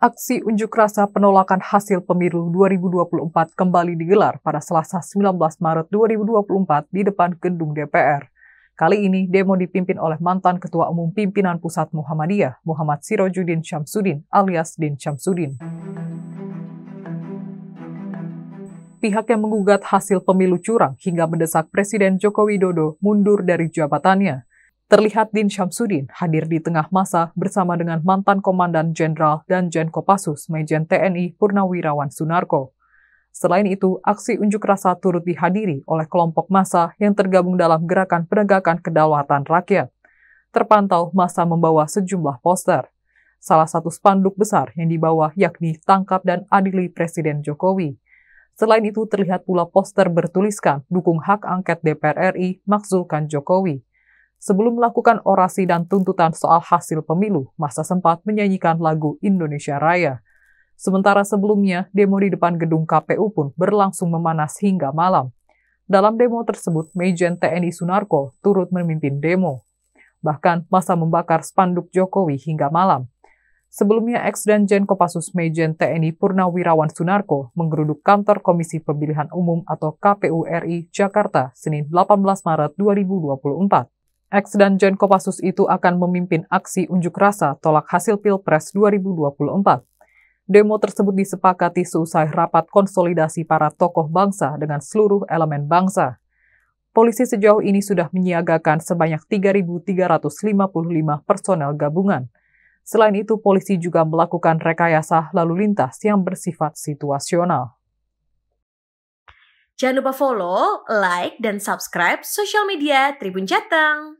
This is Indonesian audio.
Aksi unjuk rasa penolakan hasil pemilu 2024 kembali digelar pada Selasa 19 Maret 2024 di depan gedung DPR. Kali ini demo dipimpin oleh mantan Ketua Umum Pimpinan Pusat Muhammadiyah, Muhammad Sirojudin Syamsuddin alias Din Syamsuddin. Pihak yang menggugat hasil pemilu curang hingga mendesak Presiden Joko Widodo mundur dari jabatannya – Terlihat Din Syamsuddin hadir di tengah masa bersama dengan mantan Komandan Jenderal dan Kopassus Mejen TNI Purnawirawan Sunarko. Selain itu, aksi unjuk rasa turut dihadiri oleh kelompok massa yang tergabung dalam gerakan penegakan kedaulatan rakyat. Terpantau massa membawa sejumlah poster. Salah satu spanduk besar yang dibawa yakni tangkap dan adili Presiden Jokowi. Selain itu terlihat pula poster bertuliskan dukung hak angket DPR RI Makzulkan Jokowi. Sebelum melakukan orasi dan tuntutan soal hasil pemilu, masa sempat menyanyikan lagu Indonesia Raya. Sementara sebelumnya, demo di depan gedung KPU pun berlangsung memanas hingga malam. Dalam demo tersebut, Mejen TNI Sunarko turut memimpin demo. Bahkan, masa membakar spanduk Jokowi hingga malam. Sebelumnya, ex dan Jen Kopassus Mejen TNI Purnawirawan Sunarko menggeruduk kantor Komisi Pemilihan Umum atau KPU RI Jakarta Senin 18 Maret 2024. X dan Jen Kopassus itu akan memimpin aksi unjuk rasa tolak hasil Pilpres 2024. Demo tersebut disepakati seusai rapat konsolidasi para tokoh bangsa dengan seluruh elemen bangsa. Polisi sejauh ini sudah menyiagakan sebanyak 3.355 personel gabungan. Selain itu, polisi juga melakukan rekayasa lalu lintas yang bersifat situasional. Jangan lupa follow, like, dan subscribe sosial media Tribun Jateng.